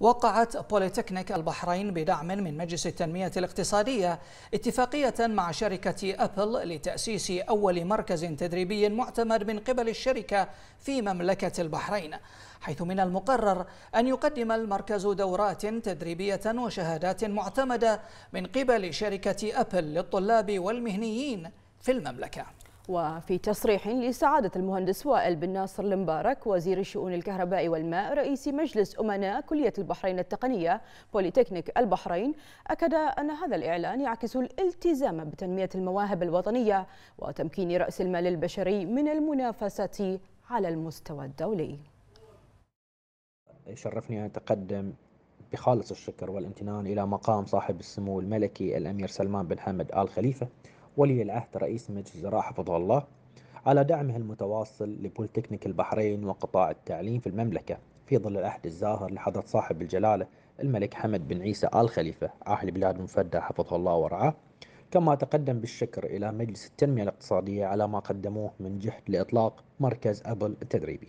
وقعت بوليتكنيك البحرين بدعم من مجلس التنمية الاقتصادية اتفاقية مع شركة أبل لتأسيس أول مركز تدريبي معتمد من قبل الشركة في مملكة البحرين حيث من المقرر أن يقدم المركز دورات تدريبية وشهادات معتمدة من قبل شركة أبل للطلاب والمهنيين في المملكة وفي تصريح لسعادة المهندس وائل بن ناصر المبارك وزير الشؤون الكهرباء والماء رئيس مجلس أمناء كلية البحرين التقنية بوليتكنيك البحرين أكد أن هذا الإعلان يعكس الالتزام بتنمية المواهب الوطنية وتمكين رأس المال البشري من المنافسة على المستوى الدولي شرفني أن أتقدم بخالص الشكر والامتنان إلى مقام صاحب السمو الملكي الأمير سلمان بن حمد آل خليفة ولي العهد رئيس مجلس الوزراء حفظه الله على دعمه المتواصل لبولتكنيك البحرين وقطاع التعليم في المملكة في ظل العهد الزاهر لحضرة صاحب الجلالة الملك حمد بن عيسى آل خليفة أهل بلاد المفدى حفظه الله ورعاه كما تقدم بالشكر إلى مجلس التنمية الاقتصادية على ما قدموه من جهد لإطلاق مركز أبل التدريبي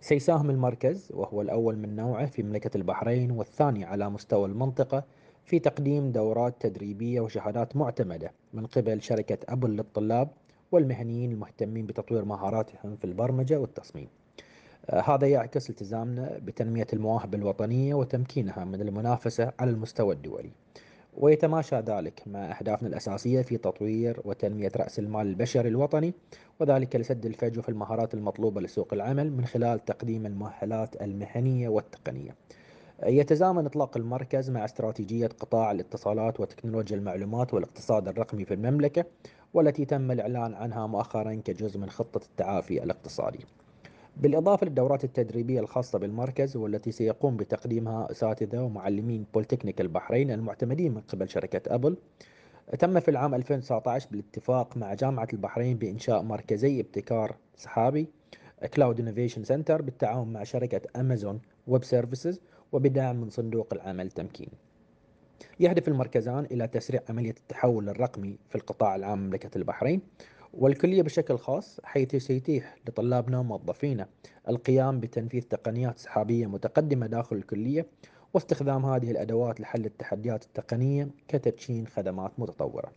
سيساهم المركز وهو الأول من نوعه في مملكة البحرين والثاني على مستوى المنطقة في تقديم دورات تدريبية وشهادات معتمدة من قبل شركة أبل للطلاب والمهنيين المهتمين بتطوير مهاراتهم في البرمجة والتصميم آه، هذا يعكس التزامنا بتنمية المواهب الوطنية وتمكينها من المنافسة على المستوى الدولي ويتماشى ذلك مع أهدافنا الأساسية في تطوير وتنمية رأس المال البشري الوطني وذلك لسد الفجوة في المهارات المطلوبة لسوق العمل من خلال تقديم المؤهلات المهنية والتقنية يتزامن إطلاق المركز مع استراتيجية قطاع الاتصالات وتكنولوجيا المعلومات والاقتصاد الرقمي في المملكة والتي تم الإعلان عنها مؤخرا كجزء من خطة التعافي الاقتصادي بالإضافة للدورات التدريبية الخاصة بالمركز والتي سيقوم بتقديمها أساتذة ومعلمين بولتكنيك البحرين المعتمدين من قبل شركة أبل تم في العام 2019 بالاتفاق مع جامعة البحرين بإنشاء مركزي ابتكار سحابي كلاود انوفيشن سنتر بالتعاون مع شركة امازون ويب سيرفيسز وبدعم من صندوق العمل التمكين يهدف المركزان إلى تسريع عملية التحول الرقمي في القطاع العام مملكة البحرين والكلية بشكل خاص حيث سيتيح لطلابنا وموظفينا القيام بتنفيذ تقنيات سحابية متقدمة داخل الكلية واستخدام هذه الأدوات لحل التحديات التقنية كتدشين خدمات متطورة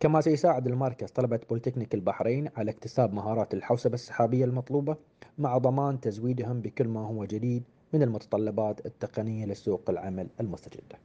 كما سيساعد المركز طلبة بوليتكنيك البحرين على اكتساب مهارات الحوسبة السحابية المطلوبة مع ضمان تزويدهم بكل ما هو جديد من المتطلبات التقنية لسوق العمل المستجدة